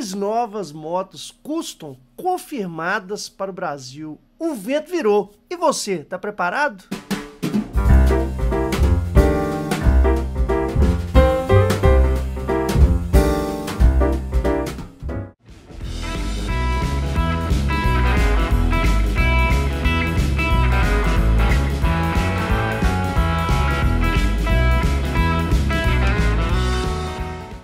três novas motos custom confirmadas para o Brasil. O vento virou. E você, tá preparado?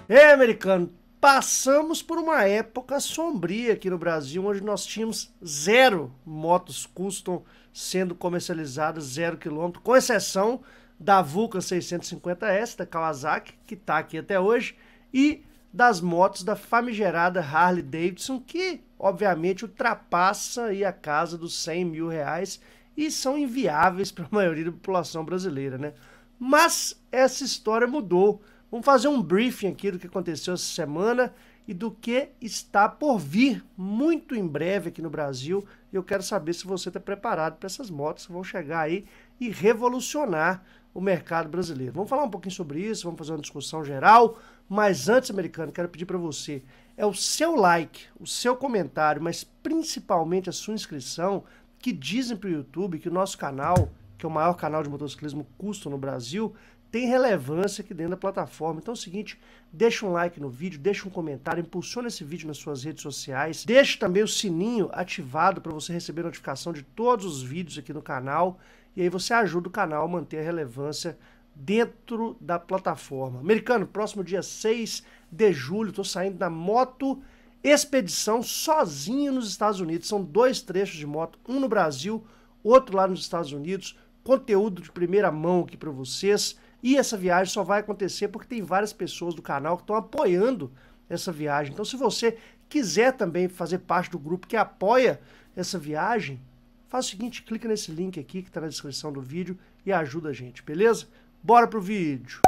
Ei, americano, Passamos por uma época sombria aqui no Brasil, onde nós tínhamos zero motos custom sendo comercializadas, zero quilômetro, com exceção da Vulcan 650S, da Kawasaki, que está aqui até hoje, e das motos da famigerada Harley Davidson, que obviamente ultrapassa aí a casa dos 100 mil reais e são inviáveis para a maioria da população brasileira, né? Mas essa história mudou Vamos fazer um briefing aqui do que aconteceu essa semana e do que está por vir muito em breve aqui no Brasil. E eu quero saber se você está preparado para essas motos que vão chegar aí e revolucionar o mercado brasileiro. Vamos falar um pouquinho sobre isso, vamos fazer uma discussão geral. Mas antes, americano, quero pedir para você é o seu like, o seu comentário, mas principalmente a sua inscrição que dizem para o YouTube que o nosso canal, que é o maior canal de motociclismo custo no Brasil, tem relevância aqui dentro da plataforma. Então é o seguinte, deixa um like no vídeo, deixa um comentário, impulsiona esse vídeo nas suas redes sociais, deixa também o sininho ativado para você receber notificação de todos os vídeos aqui no canal e aí você ajuda o canal a manter a relevância dentro da plataforma. Americano, próximo dia 6 de julho, estou saindo da moto expedição sozinho nos Estados Unidos. São dois trechos de moto, um no Brasil, outro lá nos Estados Unidos. Conteúdo de primeira mão aqui para vocês. E essa viagem só vai acontecer porque tem várias pessoas do canal que estão apoiando essa viagem. Então, se você quiser também fazer parte do grupo que apoia essa viagem, faz o seguinte: clica nesse link aqui que está na descrição do vídeo e ajuda a gente, beleza? Bora pro vídeo!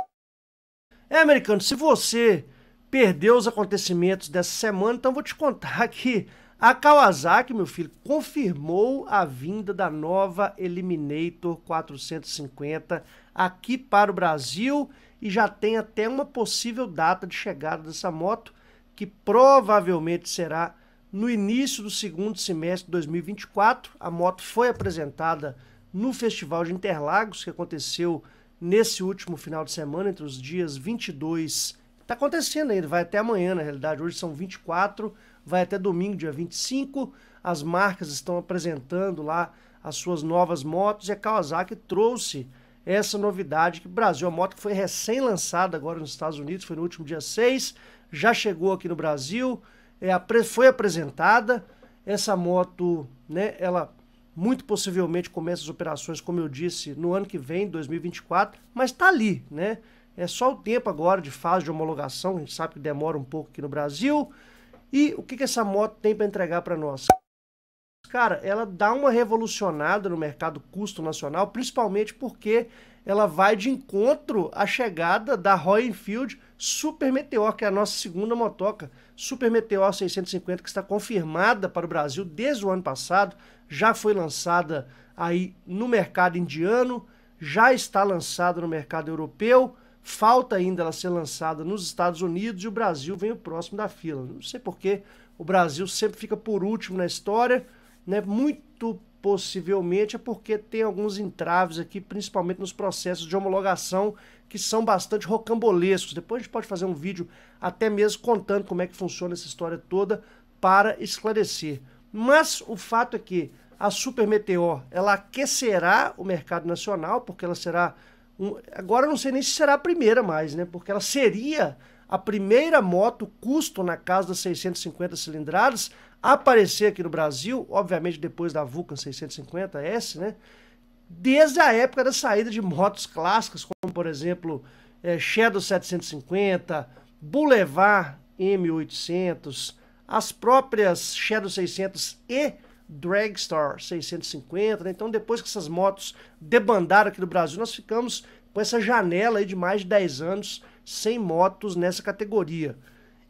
É, americano, se você perdeu os acontecimentos dessa semana, então vou te contar que a Kawasaki, meu filho, confirmou a vinda da nova Eliminator 450 aqui para o Brasil e já tem até uma possível data de chegada dessa moto, que provavelmente será no início do segundo semestre de 2024. A moto foi apresentada no Festival de Interlagos, que aconteceu nesse último final de semana, entre os dias 22. Está acontecendo ainda, vai até amanhã, na realidade. Hoje são 24, vai até domingo, dia 25. As marcas estão apresentando lá as suas novas motos e a Kawasaki trouxe essa novidade que Brasil, a moto que foi recém-lançada agora nos Estados Unidos, foi no último dia 6, já chegou aqui no Brasil, é, foi apresentada. Essa moto, né, ela muito possivelmente começa as operações, como eu disse, no ano que vem, 2024, mas está ali, né? É só o tempo agora de fase de homologação, a gente sabe que demora um pouco aqui no Brasil. E o que, que essa moto tem para entregar para nós? cara, ela dá uma revolucionada no mercado custo nacional, principalmente porque ela vai de encontro à chegada da Royal Enfield Super Meteor, que é a nossa segunda motoca, Super Meteor 650, que está confirmada para o Brasil desde o ano passado, já foi lançada aí no mercado indiano, já está lançada no mercado europeu, falta ainda ela ser lançada nos Estados Unidos e o Brasil vem o próximo da fila. Não sei porquê, o Brasil sempre fica por último na história, né, muito possivelmente é porque tem alguns entraves aqui, principalmente nos processos de homologação, que são bastante rocambolescos. Depois a gente pode fazer um vídeo até mesmo contando como é que funciona essa história toda para esclarecer. Mas o fato é que a Super Meteor, ela aquecerá o mercado nacional, porque ela será... Um... Agora eu não sei nem se será a primeira mais, né? Porque ela seria a primeira moto custo na casa das 650 cilindradas aparecer aqui no Brasil, obviamente depois da Vulcan 650S, né? Desde a época da saída de motos clássicas, como por exemplo é, Shadow 750, Boulevard M800, as próprias Shadow 600 e Dragstar 650. Né? Então, depois que essas motos debandaram aqui no Brasil, nós ficamos com essa janela aí de mais de 10 anos 100 motos nessa categoria.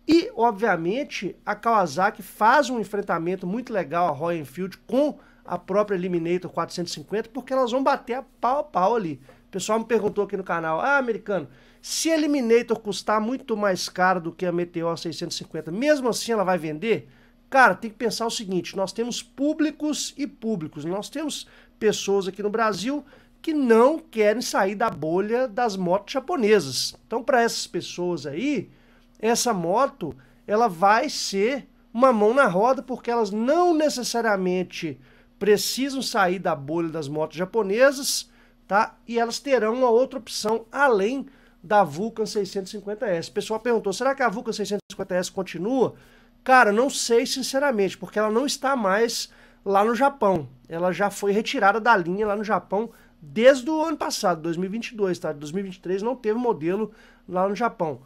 E, obviamente, a Kawasaki faz um enfrentamento muito legal a Royal Enfield com a própria Eliminator 450, porque elas vão bater a pau a pau ali. O pessoal me perguntou aqui no canal, ah, americano, se a Eliminator custar muito mais caro do que a Meteor 650, mesmo assim ela vai vender? Cara, tem que pensar o seguinte, nós temos públicos e públicos. Nós temos pessoas aqui no Brasil que não querem sair da bolha das motos japonesas. Então, para essas pessoas aí, essa moto ela vai ser uma mão na roda, porque elas não necessariamente precisam sair da bolha das motos japonesas, tá? E elas terão uma outra opção além da Vulcan 650S. O pessoal perguntou: será que a Vulcan 650S continua? Cara, não sei sinceramente, porque ela não está mais lá no Japão. Ela já foi retirada da linha lá no Japão desde o ano passado, 2022, tá? 2023 não teve modelo lá no Japão.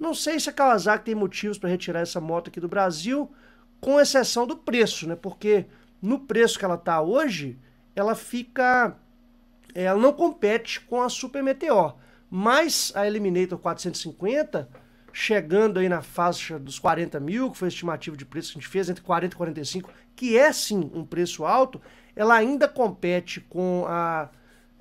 Não sei se a Kawasaki tem motivos para retirar essa moto aqui do Brasil, com exceção do preço, né? Porque no preço que ela tá hoje, ela fica eh, ela não compete com a Super Meteor, mas a Eliminator 450 chegando aí na faixa dos 40 mil, que foi a estimativa de preço que a gente fez, entre 40 e 45, que é sim um preço alto, ela ainda compete com a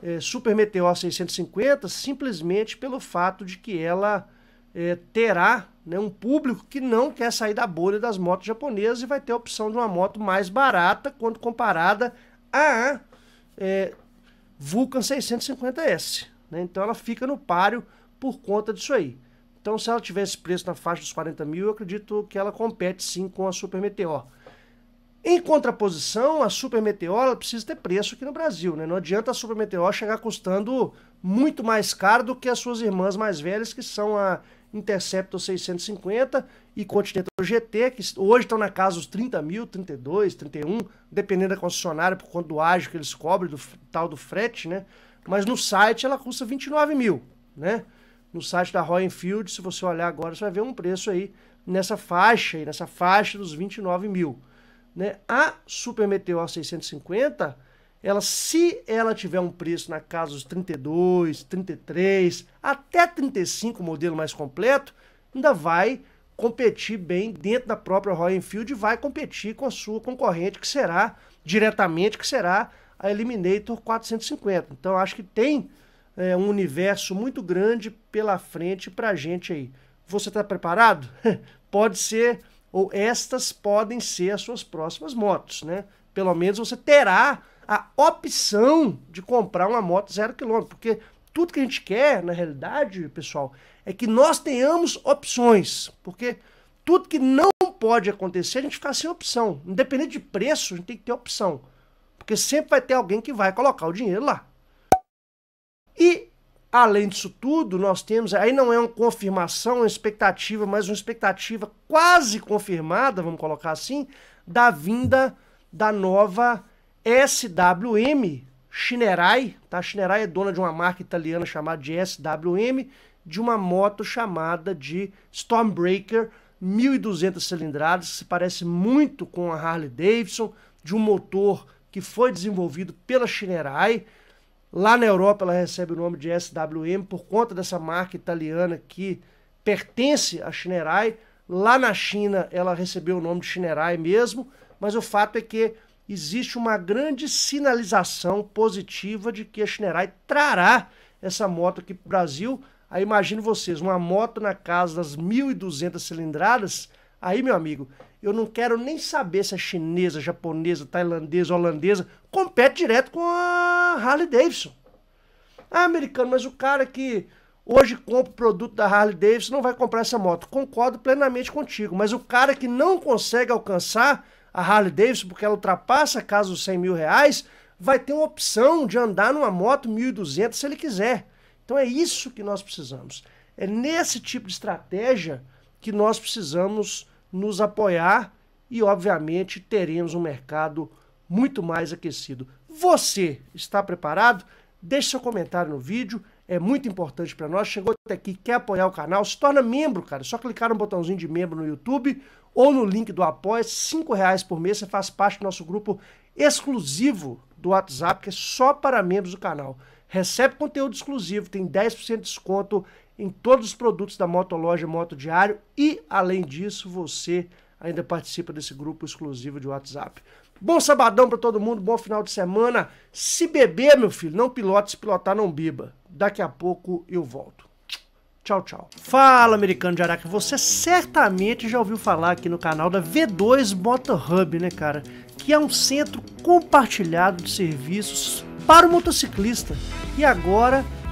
é, Super Meteor 650 simplesmente pelo fato de que ela é, terá né, um público que não quer sair da bolha das motos japonesas e vai ter a opção de uma moto mais barata quando comparada à é, Vulcan 650S. Né? Então ela fica no páreo por conta disso aí. Então se ela tivesse preço na faixa dos 40 mil, eu acredito que ela compete sim com a Super Meteor. Em contraposição, a supermeteor precisa ter preço aqui no Brasil, né? Não adianta a supermeteor chegar custando muito mais caro do que as suas irmãs mais velhas, que são a Interceptor 650 e Continental GT, que hoje estão na casa dos 30 mil, 32, 31, dependendo da concessionária, por conta do ágio que eles cobrem, do tal do frete, né? Mas no site ela custa 29 mil, né? No site da Royal Enfield, se você olhar agora, você vai ver um preço aí nessa faixa, aí, nessa faixa dos 29 mil. Né? A Super Meteor 650, ela, se ela tiver um preço na casa dos 32, 33, até 35, o modelo mais completo, ainda vai competir bem dentro da própria Royal Enfield e vai competir com a sua concorrente, que será, diretamente, que será a Eliminator 450. Então, acho que tem é, um universo muito grande pela frente pra gente aí. Você está preparado? Pode ser ou estas podem ser as suas próximas motos, né? Pelo menos você terá a opção de comprar uma moto zero quilômetro, porque tudo que a gente quer, na realidade, pessoal, é que nós tenhamos opções, porque tudo que não pode acontecer a gente ficar sem opção, independente de preço, a gente tem que ter opção, porque sempre vai ter alguém que vai colocar o dinheiro lá. E Além disso tudo, nós temos, aí não é uma confirmação, uma expectativa, mas uma expectativa quase confirmada, vamos colocar assim, da vinda da nova SWM Shinerai, tá? Shinerai é dona de uma marca italiana chamada de SWM, de uma moto chamada de Stormbreaker 1200 cilindradas, que se parece muito com a Harley Davidson, de um motor que foi desenvolvido pela Shinerai, Lá na Europa ela recebe o nome de SWM por conta dessa marca italiana que pertence à Shinerai. Lá na China ela recebeu o nome de Shinerai mesmo, mas o fato é que existe uma grande sinalização positiva de que a Shinerai trará essa moto aqui para o Brasil. Aí imagino vocês, uma moto na casa das 1.200 cilindradas, aí meu amigo, eu não quero nem saber se é chinesa, japonesa, tailandesa, holandesa, compete direto com a Harley Davidson. Ah, americano, mas o cara que hoje compra o produto da Harley Davidson não vai comprar essa moto. Concordo plenamente contigo, mas o cara que não consegue alcançar a Harley Davidson porque ela ultrapassa a casa dos 100 mil reais, vai ter uma opção de andar numa moto 1.200 se ele quiser. Então é isso que nós precisamos. É nesse tipo de estratégia que nós precisamos nos apoiar e, obviamente, teremos um mercado muito mais aquecido. Você está preparado? Deixe seu comentário no vídeo, é muito importante para nós. Chegou até aqui, quer apoiar o canal? Se torna membro, cara. É só clicar no botãozinho de membro no YouTube ou no link do Apoia, cinco reais por mês. Você faz parte do nosso grupo exclusivo do WhatsApp, que é só para membros do canal. Recebe conteúdo exclusivo, tem 10% de desconto em todos os produtos da Motoloja Moto Diário e, além disso, você ainda participa desse grupo exclusivo de WhatsApp. Bom sabadão para todo mundo, bom final de semana. Se beber, meu filho, não pilote, se pilotar, não biba. Daqui a pouco eu volto. Tchau, tchau. Fala, americano de Araca. Você certamente já ouviu falar aqui no canal da V2 Motor Hub, né, cara? Que é um centro compartilhado de serviços para o motociclista. E agora